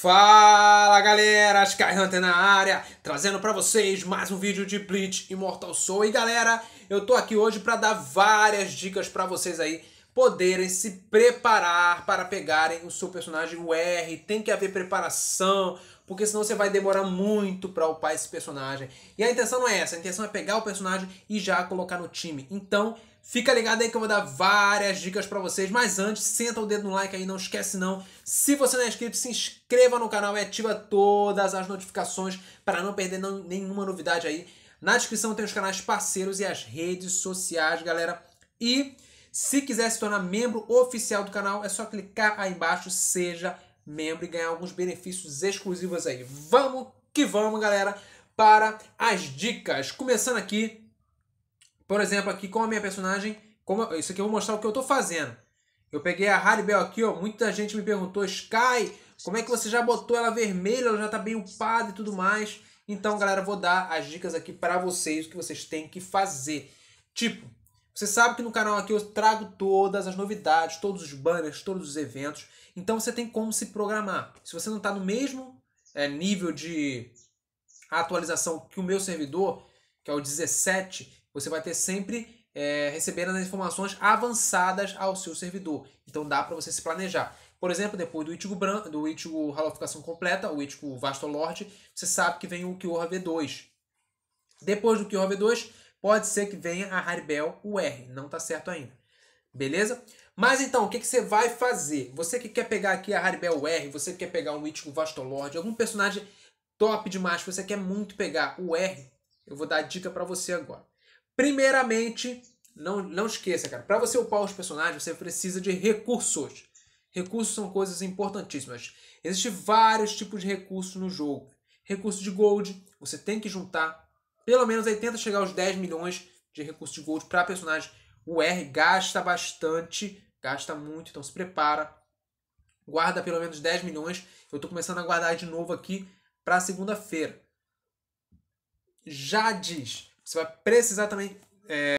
Fala galera, Sky Hunter na área, trazendo para vocês mais um vídeo de Bleach Immortal Soul. E galera, eu tô aqui hoje para dar várias dicas para vocês aí poderem se preparar para pegarem o seu personagem R. Tem que haver preparação, porque senão você vai demorar muito para upar esse personagem. E a intenção não é essa, a intenção é pegar o personagem e já colocar no time. Então, Fica ligado aí que eu vou dar várias dicas para vocês, mas antes, senta o dedo no like aí, não esquece não. Se você não é inscrito, se inscreva no canal e ativa todas as notificações para não perder não, nenhuma novidade aí. Na descrição tem os canais parceiros e as redes sociais, galera. E se quiser se tornar membro oficial do canal, é só clicar aí embaixo, seja membro e ganhar alguns benefícios exclusivos aí. Vamos que vamos, galera, para as dicas. Começando aqui por exemplo, aqui com a minha personagem, como, isso aqui eu vou mostrar o que eu estou fazendo. Eu peguei a Haribel aqui, ó. Muita gente me perguntou, Sky, como é que você já botou ela vermelha? Ela já está bem upada e tudo mais. Então, galera, vou dar as dicas aqui para vocês, o que vocês têm que fazer. Tipo, você sabe que no canal aqui eu trago todas as novidades, todos os banners, todos os eventos. Então você tem como se programar. Se você não está no mesmo é, nível de atualização que o meu servidor, que é o 17, você vai ter sempre é, recebendo as informações avançadas ao seu servidor. Então dá para você se planejar. Por exemplo, depois do Ichigo, Bran, do Ichigo Raloficação Completa, o Ichigo Vasto Lorde, você sabe que vem o Kyoha V2. Depois do Kyoha V2, pode ser que venha a Haribel, ur Não tá certo ainda. Beleza? Mas então, o que, que você vai fazer? Você que quer pegar aqui a Haribel ur você que quer pegar um Ichigo Vasto Lorde, algum personagem top demais que você quer muito pegar, o R, eu vou dar a dica para você agora. Primeiramente, não, não esqueça, cara, para você upar os personagens, você precisa de recursos. Recursos são coisas importantíssimas. Existem vários tipos de recursos no jogo. Recurso de gold, você tem que juntar pelo menos aí tenta chegar aos 10 milhões de recursos de gold para personagem. O R gasta bastante, gasta muito, então se prepara. Guarda pelo menos 10 milhões. Eu estou começando a guardar de novo aqui para segunda-feira. Já diz. Você vai precisar também é,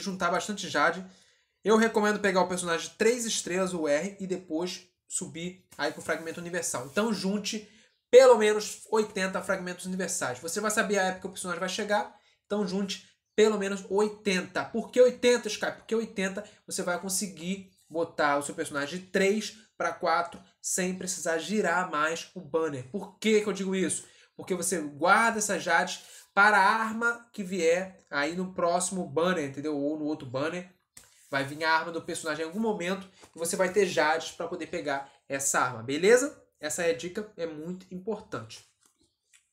juntar bastante Jade. Eu recomendo pegar o personagem 3 estrelas, o R, e depois subir aí pro fragmento universal. Então junte pelo menos 80 fragmentos universais. Você vai saber a época que o personagem vai chegar, então junte pelo menos 80. Por que 80, Sky? Porque 80 você vai conseguir botar o seu personagem de 3 para 4 sem precisar girar mais o banner. Por que, que eu digo isso? Porque você guarda essas jades, para a arma que vier aí no próximo banner, entendeu? Ou no outro banner. Vai vir a arma do personagem em algum momento e você vai ter Jades para poder pegar essa arma, beleza? Essa é a dica, é muito importante.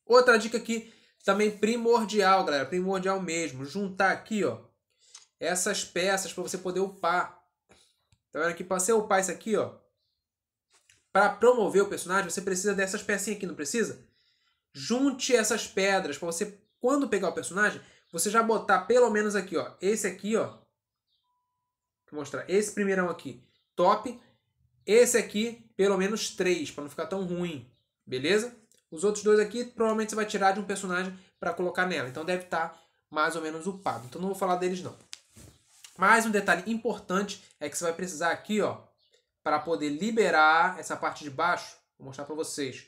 Outra dica aqui, também primordial, galera, primordial mesmo, juntar aqui, ó, essas peças para você poder upar. Tá vendo aqui? Para você upar isso aqui, ó, para promover o personagem, você precisa dessas pecinhas aqui, não precisa? Junte essas pedras para você quando pegar o personagem, você já botar pelo menos aqui, ó. Esse aqui, ó. Vou mostrar. Esse primeirão aqui, top. Esse aqui, pelo menos 3, para não ficar tão ruim. Beleza? Os outros dois aqui, provavelmente você vai tirar de um personagem para colocar nela. Então deve estar tá mais ou menos upado. Então não vou falar deles, não. Mais um detalhe importante é que você vai precisar aqui, ó, para poder liberar essa parte de baixo. Vou mostrar para vocês.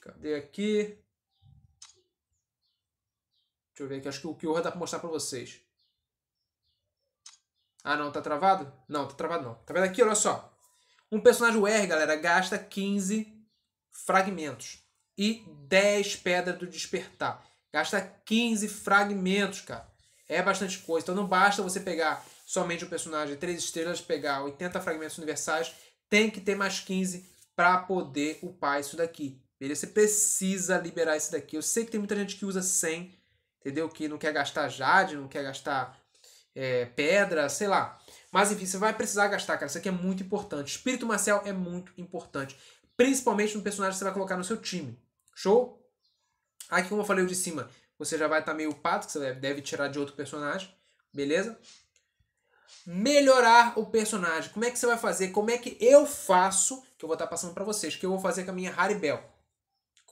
Cadê aqui? Deixa eu ver aqui, acho que o Kyoha dá pra mostrar pra vocês. Ah não, tá travado? Não, tá travado não. Tá vendo aqui? Olha só. Um personagem UR, galera, gasta 15 fragmentos e 10 pedras do despertar. Gasta 15 fragmentos, cara. É bastante coisa. Então não basta você pegar somente o um personagem 3 estrelas, pegar 80 fragmentos universais. Tem que ter mais 15 para poder upar isso daqui. Beleza? Você precisa liberar isso daqui. Eu sei que tem muita gente que usa 100, entendeu? Que não quer gastar jade, não quer gastar é, pedra, sei lá. Mas enfim, você vai precisar gastar, cara. Isso aqui é muito importante. Espírito Marcel é muito importante. Principalmente no personagem que você vai colocar no seu time. Show? Aqui, como eu falei o de cima, você já vai estar tá meio pato, que você deve tirar de outro personagem. Beleza? Melhorar o personagem. Como é que você vai fazer? Como é que eu faço? Que eu vou estar tá passando para vocês. Que eu vou fazer com a minha Haribel.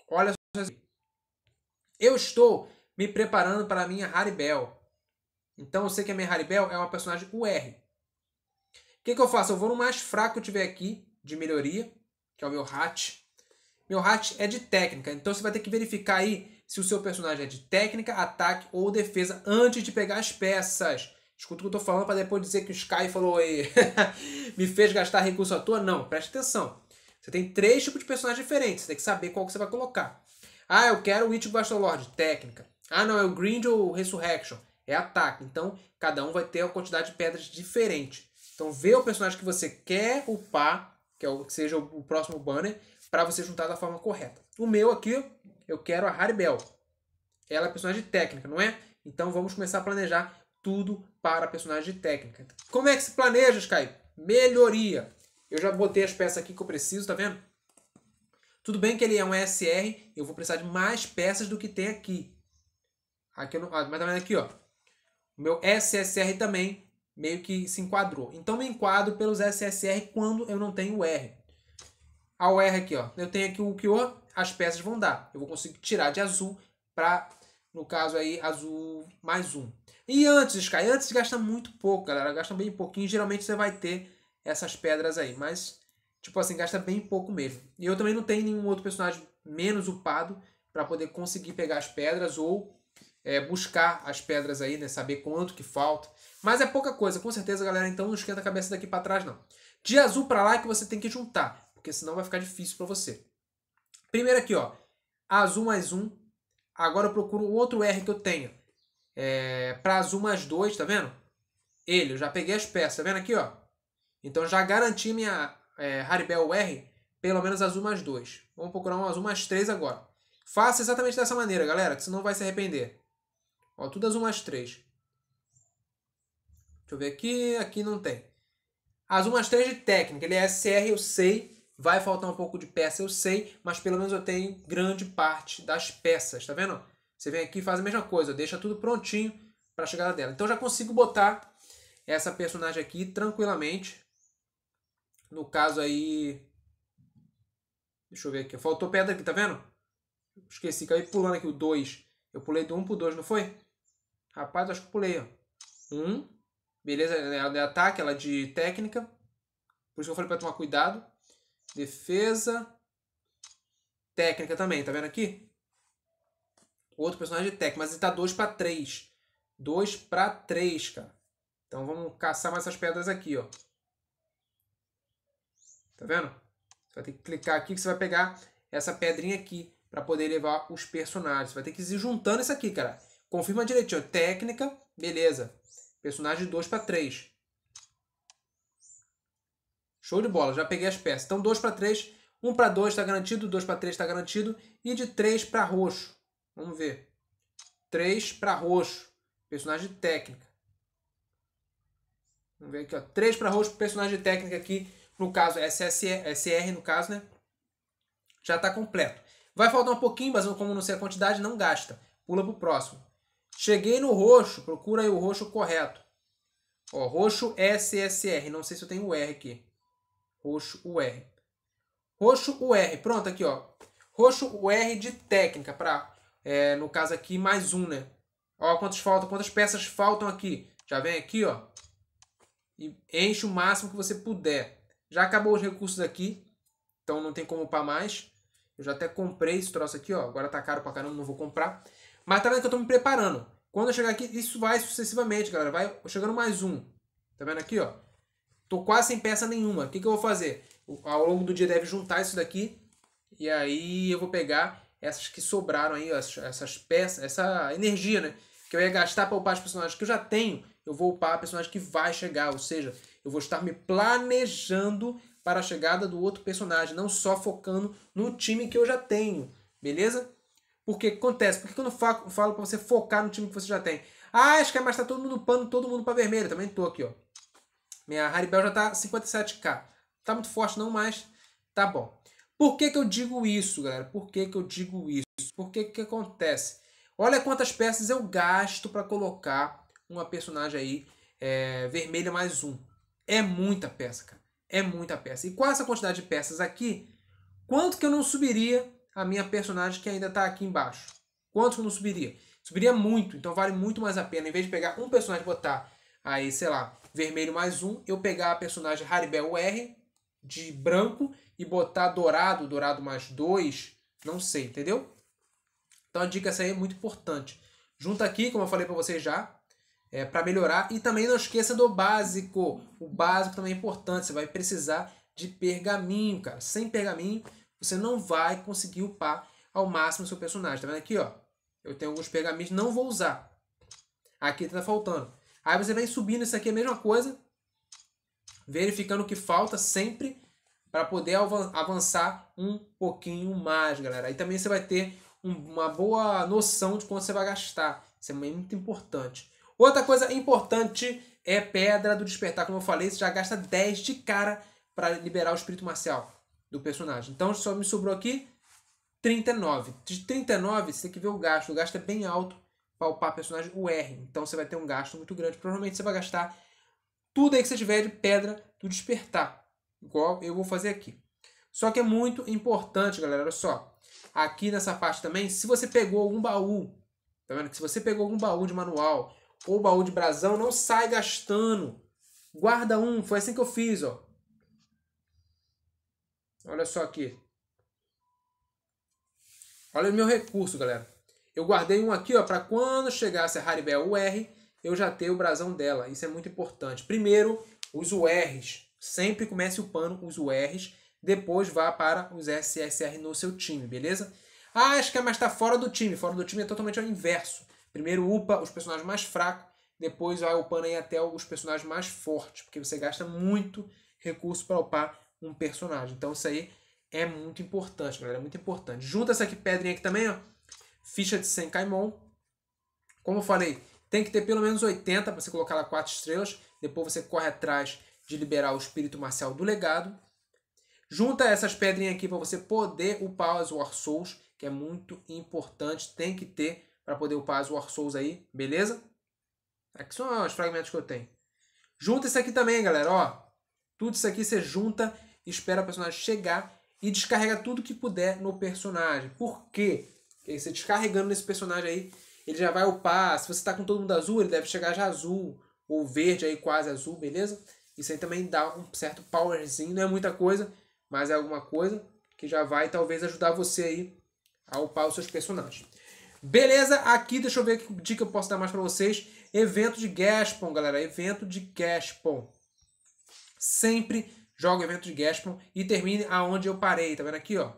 Olha só. Eu estou me preparando para a minha Haribel. Então eu sei que a minha Haribel é uma personagem UR. O que, que eu faço? Eu vou no mais fraco que eu tiver aqui, de melhoria, que é o meu hat. Meu hat é de técnica, então você vai ter que verificar aí se o seu personagem é de técnica, ataque ou defesa antes de pegar as peças. Escuta o que eu tô falando para depois dizer que o Sky falou aí, me fez gastar recurso à toa. Não, preste atenção. Você tem três tipos de personagens diferentes, você tem que saber qual que você vai colocar. Ah, eu quero o It Baston Lord, técnica. Ah, não, é o Grind ou Resurrection. É ataque. Então, cada um vai ter uma quantidade de pedras diferente. Então, vê o personagem que você quer upar, que, é o, que seja o, próximo banner, para você juntar da forma correta. O meu aqui, eu quero a Haribel. Ela é personagem técnica, não é? Então, vamos começar a planejar tudo para personagem técnica. Como é que se planeja, Sky? Melhoria. Eu já botei as peças aqui que eu preciso, tá vendo? Tudo bem que ele é um SR, eu vou precisar de mais peças do que tem aqui. Aqui eu não, mas também tá aqui, ó. O meu SSR também meio que se enquadrou. Então me enquadro pelos SSR quando eu não tenho o R. A R aqui, ó. Eu tenho aqui o que as peças vão dar. Eu vou conseguir tirar de azul para, no caso aí, azul mais um. E antes, cai antes gasta muito pouco, galera. Gasta bem pouquinho. Geralmente você vai ter essas pedras aí, mas tipo assim, gasta bem pouco mesmo. E eu também não tenho nenhum outro personagem menos upado para poder conseguir pegar as pedras ou é, buscar as pedras aí, né? Saber quanto que falta. Mas é pouca coisa, com certeza, galera. Então não esquenta a cabeça daqui para trás, não. De azul para lá é que você tem que juntar, porque senão vai ficar difícil para você. Primeiro aqui, ó. Azul mais um. Agora eu procuro um outro R que eu tenho. É, para azul mais dois, tá vendo? Ele, eu já peguei as peças, tá vendo aqui, ó? Então já garanti minha é, Haribel R, pelo menos azul mais dois. Vamos procurar um azul mais três agora. Faça exatamente dessa maneira, galera, que senão vai se arrepender. Ó, tudo azul mais Deixa eu ver aqui. Aqui não tem. Azul mais três de técnica. Ele é SR, eu sei. Vai faltar um pouco de peça, eu sei. Mas pelo menos eu tenho grande parte das peças. Tá vendo? Você vem aqui e faz a mesma coisa. Deixa tudo prontinho para a chegada dela. Então já consigo botar essa personagem aqui tranquilamente. No caso aí... Deixa eu ver aqui. Faltou pedra aqui, tá vendo? Esqueci, caí pulando aqui o 2. Eu pulei do 1 um pro 2, não foi? Rapaz, acho que pulei. Um. Beleza, ela é, é de ataque, ela é de técnica. Por isso que eu falei pra tomar cuidado. Defesa. Técnica também, tá vendo aqui? Outro personagem de técnica, mas ele tá 2 pra 3. 2 pra 3, cara. Então vamos caçar mais essas pedras aqui, ó. Tá vendo? Você vai ter que clicar aqui que você vai pegar essa pedrinha aqui para poder levar os personagens. Você vai ter que ir juntando isso aqui, cara. Confirma direitinho. Técnica, beleza. Personagem 2 para 3. Show de bola, já peguei as peças. Então 2 para 3, 1 para 2 está garantido, 2 para 3 está garantido. E de 3 para roxo. Vamos ver. 3 para roxo. Personagem técnica. Vamos ver aqui, 3 para roxo, personagem técnica aqui. No caso, SSR, SR no caso, né? Já está completo. Vai faltar um pouquinho, mas como não sei a quantidade, não gasta. Pula para o próximo. Cheguei no roxo, procura aí o roxo correto. Ó, roxo SSR, não sei se eu tenho o R aqui. Roxo UR. Roxo UR, pronto, aqui ó. Roxo UR de técnica, pra, é, no caso aqui, mais um, né? Ó, quantas faltam, quantas peças faltam aqui. Já vem aqui, ó. E enche o máximo que você puder. Já acabou os recursos aqui, então não tem como upar mais. Eu já até comprei esse troço aqui, ó. Agora tá caro pra caramba, não vou comprar. Mas tá vendo que eu tô me preparando. Quando eu chegar aqui, isso vai sucessivamente, galera. Vai chegando mais um. Tá vendo aqui, ó? Tô quase sem peça nenhuma. O que, que eu vou fazer? Ao longo do dia deve juntar isso daqui. E aí eu vou pegar essas que sobraram aí, ó, essas peças, essa energia, né? Que eu ia gastar para upar os personagens que eu já tenho. Eu vou upar personagem que vai chegar. Ou seja, eu vou estar me planejando para a chegada do outro personagem. Não só focando no time que eu já tenho. Beleza? Porque acontece, porque quando falo, falo para você focar no time que você já tem. Ah, acho que é mais tá todo mundo pano, todo mundo para vermelho. Também tô aqui, ó. Minha Haribel já tá 57k. Tá muito forte não, mas tá bom. Por que que eu digo isso, galera? Por que que eu digo isso? Por que que acontece? Olha quantas peças eu gasto para colocar uma personagem aí é, vermelha mais um. É muita peça, cara. É muita peça. E com é essa quantidade de peças aqui, quanto que eu não subiria a minha personagem que ainda está aqui embaixo. Quantos eu não subiria? Subiria muito, então vale muito mais a pena. Em vez de pegar um personagem e botar aí, sei lá, vermelho mais um, eu pegar a personagem Haribel R de branco e botar dourado, dourado mais dois, não sei, entendeu? Então a dica essa aí é muito importante. Junta aqui, como eu falei para vocês já, é, para melhorar. E também não esqueça do básico. O básico também é importante. Você vai precisar de pergaminho, cara. Sem pergaminho você não vai conseguir upar ao máximo o seu personagem. Tá vendo aqui, ó? Eu tenho alguns pergaminhos, não vou usar. Aqui tá faltando. Aí você vem subindo isso aqui, é a mesma coisa. Verificando o que falta sempre para poder avançar um pouquinho mais, galera. Aí também você vai ter uma boa noção de quanto você vai gastar. Isso é muito importante. Outra coisa importante é Pedra do Despertar. Como eu falei, você já gasta 10 de cara para liberar o espírito marcial do personagem. Então só me sobrou aqui 39. De 39 você tem que ver o gasto. O gasto é bem alto para upar personagem o R. Então você vai ter um gasto muito grande. Provavelmente você vai gastar tudo aí que você tiver de pedra do despertar. Igual eu vou fazer aqui. Só que é muito importante, galera. Olha só. Aqui nessa parte também, se você pegou algum baú, tá vendo? se você pegou algum baú de manual ou baú de brasão, não sai gastando. Guarda um. Foi assim que eu fiz, ó. Olha só aqui. Olha o meu recurso, galera. Eu guardei um aqui, ó, para quando chegasse a Haribel UR, eu já ter o brasão dela. Isso é muito importante. Primeiro, os URs. Sempre comece upando os URs. Depois vá para os SSR no seu time, beleza? Ah, acho que é mais tá fora do time. Fora do time é totalmente o inverso. Primeiro upa os personagens mais fracos, depois vai upando aí até os personagens mais fortes, porque você gasta muito recurso para upar um personagem. Então isso aí é muito importante, galera. É muito importante. Junta essa aqui pedrinha aqui também, ó. Ficha de Senkaimon. Como eu falei, tem que ter pelo menos 80 para você colocar lá 4 estrelas. Depois você corre atrás de liberar o espírito marcial do legado. Junta essas pedrinhas aqui para você poder upar as War Souls, que é muito importante. Tem que ter para poder upar as War Souls aí, beleza? Aqui é são os fragmentos que eu tenho. Junta isso aqui também, galera, ó. Tudo isso aqui você junta espera o personagem chegar e descarrega tudo que puder no personagem. Por quê? Porque você descarregando nesse personagem aí, ele já vai upar. Se você tá com todo mundo azul, ele deve chegar já azul, ou verde aí, quase azul, beleza? Isso aí também dá um certo powerzinho, não é muita coisa, mas é alguma coisa que já vai talvez ajudar você aí a upar os seus personagens. Beleza, aqui deixa eu ver que dica eu posso dar mais para vocês. Evento de Gaspon, galera, evento de Gaspon. Sempre joga o evento de Gaspron e termine aonde eu parei. Tá vendo aqui, ó?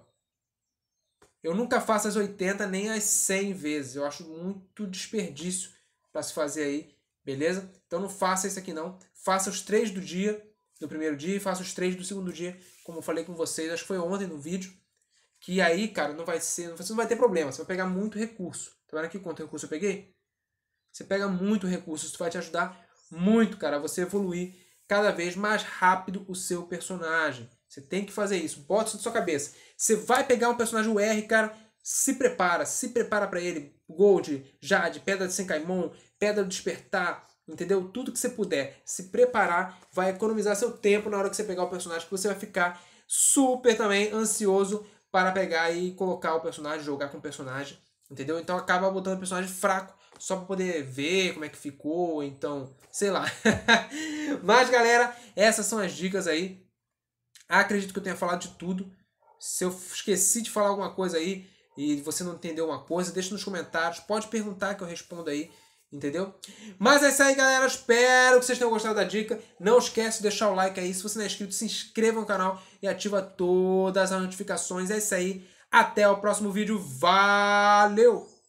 Eu nunca faço as 80 nem as 100 vezes. Eu acho muito desperdício para se fazer aí, beleza? Então não faça isso aqui não. Faça os três do dia, do primeiro dia, e faça os três do segundo dia, como eu falei com vocês, acho que foi ontem no vídeo. Que aí, cara, não vai ser, você não vai ter problema, você vai pegar muito recurso. Tá vendo aqui quanto recurso eu peguei? Você pega muito recurso, isso vai te ajudar muito, cara, a você evoluir cada vez mais rápido o seu personagem. Você tem que fazer isso. Bota isso na sua cabeça. Você vai pegar um personagem UR, cara, se prepara, se prepara para ele. Gold, Jade, Pedra de Senkaimon, Pedra do Despertar, entendeu? Tudo que você puder se preparar vai economizar seu tempo na hora que você pegar o personagem, que você vai ficar super também ansioso para pegar e colocar o personagem, jogar com o personagem, entendeu? Então acaba botando o personagem fraco só para poder ver como é que ficou, então, sei lá. Mas galera, essas são as dicas aí. Acredito que eu tenha falado de tudo. Se eu esqueci de falar alguma coisa aí e você não entendeu uma coisa, deixa nos comentários, pode perguntar que eu respondo aí. Entendeu? Mas é isso aí, galera. Espero que vocês tenham gostado da dica. Não esquece de deixar o like aí. Se você não é inscrito, se inscreva no canal e ativa todas as notificações. É isso aí. Até o próximo vídeo. Valeu!